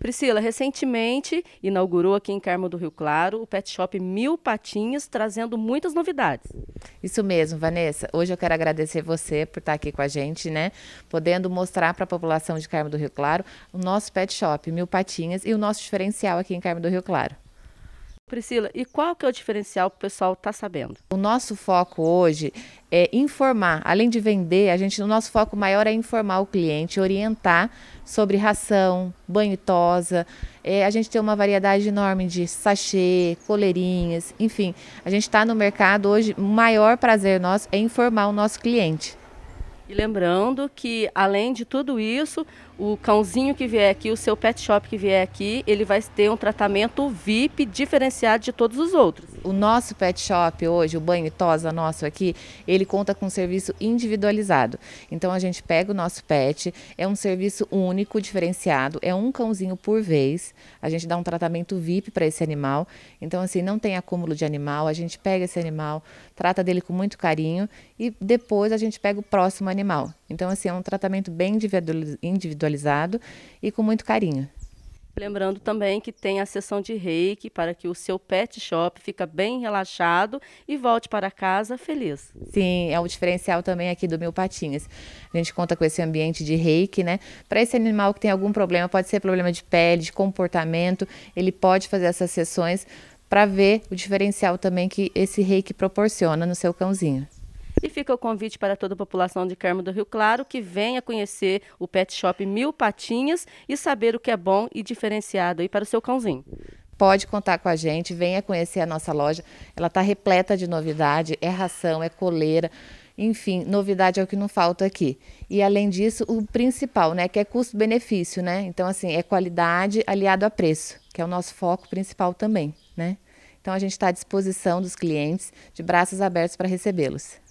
Priscila, recentemente inaugurou aqui em Carmo do Rio Claro o pet shop Mil Patinhas, trazendo muitas novidades. Isso mesmo, Vanessa. Hoje eu quero agradecer você por estar aqui com a gente, né? Podendo mostrar para a população de Carmo do Rio Claro o nosso pet shop Mil Patinhas e o nosso diferencial aqui em Carmo do Rio Claro. Priscila, e qual que é o diferencial que o pessoal está sabendo? O nosso foco hoje é informar. Além de vender, a gente, o nosso foco maior é informar o cliente, orientar sobre ração, banho tosa. É, a gente tem uma variedade enorme de sachê, coleirinhas, enfim. A gente está no mercado hoje, o maior prazer nosso é informar o nosso cliente. E lembrando que, além de tudo isso, o cãozinho que vier aqui, o seu pet shop que vier aqui, ele vai ter um tratamento VIP diferenciado de todos os outros o nosso pet shop hoje, o banho e tosa nosso aqui, ele conta com um serviço individualizado. Então a gente pega o nosso pet, é um serviço único, diferenciado, é um cãozinho por vez. A gente dá um tratamento VIP para esse animal. Então assim, não tem acúmulo de animal, a gente pega esse animal, trata dele com muito carinho e depois a gente pega o próximo animal. Então assim, é um tratamento bem individualizado e com muito carinho. Lembrando também que tem a sessão de reiki para que o seu pet shop fica bem relaxado e volte para casa feliz. Sim, é um diferencial também aqui do Mil Patinhas. A gente conta com esse ambiente de reiki, né? Para esse animal que tem algum problema, pode ser problema de pele, de comportamento, ele pode fazer essas sessões para ver o diferencial também que esse reiki proporciona no seu cãozinho. E fica o convite para toda a população de Carmo do Rio Claro que venha conhecer o Pet Shop Mil Patinhas e saber o que é bom e diferenciado aí para o seu cãozinho pode contar com a gente, venha conhecer a nossa loja. Ela está repleta de novidade, é ração, é coleira, enfim, novidade é o que não falta aqui. E além disso, o principal, né, que é custo-benefício, né? Então assim, é qualidade aliado a preço, que é o nosso foco principal também, né? Então a gente está à disposição dos clientes, de braços abertos para recebê-los.